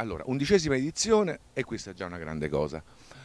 Allora, undicesima edizione e questa è già una grande cosa.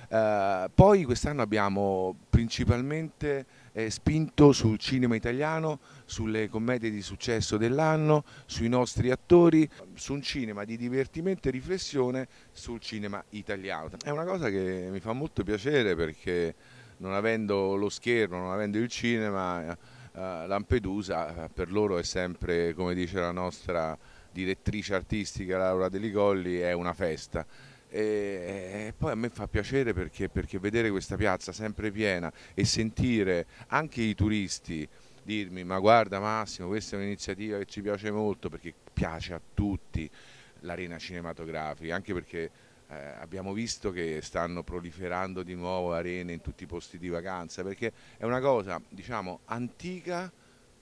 Uh, poi quest'anno abbiamo principalmente eh, spinto sul cinema italiano, sulle commedie di successo dell'anno, sui nostri attori, su un cinema di divertimento e riflessione sul cinema italiano. È una cosa che mi fa molto piacere perché non avendo lo schermo, non avendo il cinema, uh, Lampedusa eh, per loro è sempre, come dice la nostra direttrice artistica Laura Delicolli è una festa. E poi a me fa piacere perché, perché vedere questa piazza sempre piena e sentire anche i turisti dirmi ma guarda Massimo questa è un'iniziativa che ci piace molto perché piace a tutti l'arena cinematografica anche perché eh, abbiamo visto che stanno proliferando di nuovo arene in tutti i posti di vacanza perché è una cosa diciamo antica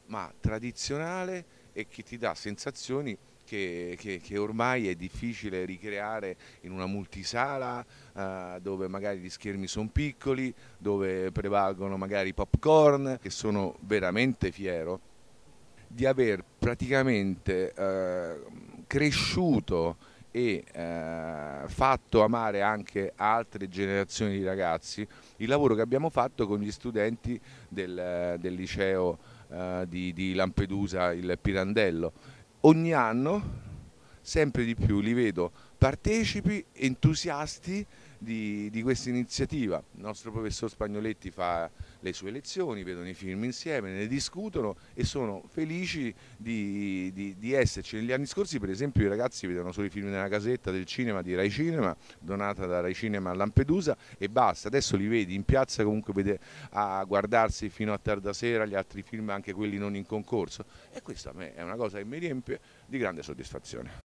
ma tradizionale e che ti dà sensazioni che, che, che, ormai è difficile ricreare in una multisala eh, dove magari gli schermi sono piccoli, dove prevalgono magari i popcorn, che sono veramente fiero di aver praticamente eh, cresciuto e eh, fatto amare anche altre generazioni di ragazzi il lavoro che abbiamo fatto con gli studenti del, del liceo eh, di, di Lampedusa, il Pirandello ogni anno sempre di più li vedo partecipi, entusiasti di, di questa iniziativa. Il nostro professor Spagnoletti fa le sue lezioni, vedono i film insieme, ne discutono e sono felici di, di, di esserci. Negli anni scorsi per esempio i ragazzi vedono solo i film nella casetta del cinema di Rai Cinema, donata da Rai Cinema a Lampedusa e basta, adesso li vedi in piazza comunque vede, a guardarsi fino a tarda sera gli altri film, anche quelli non in concorso e questa è una cosa che mi riempie di grande soddisfazione.